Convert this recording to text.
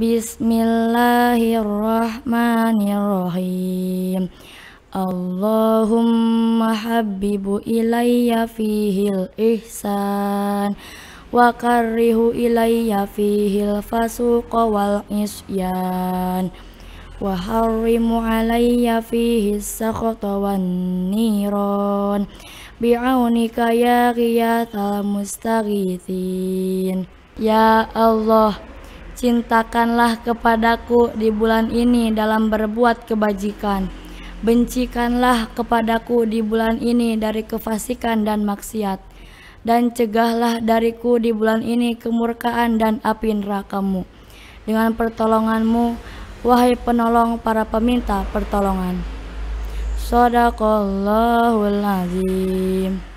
Bismillahirrahmanirrahim Allahumma habibu ilayya fihil ihsan Wa karrihu ilayya fihil fasuqa wal isyan Wa harrimu alayya fihi sakhata wan niran Bi'aunika ya ghiyatal mustaghithin Ya Allah Cintakanlah kepadaku di bulan ini dalam berbuat kebajikan. Bencikanlah kepadaku di bulan ini dari kefasikan dan maksiat. Dan cegahlah dariku di bulan ini kemurkaan dan api nerakamu. Dengan pertolonganmu, wahai penolong para peminta pertolongan. Sadaqallahul azim.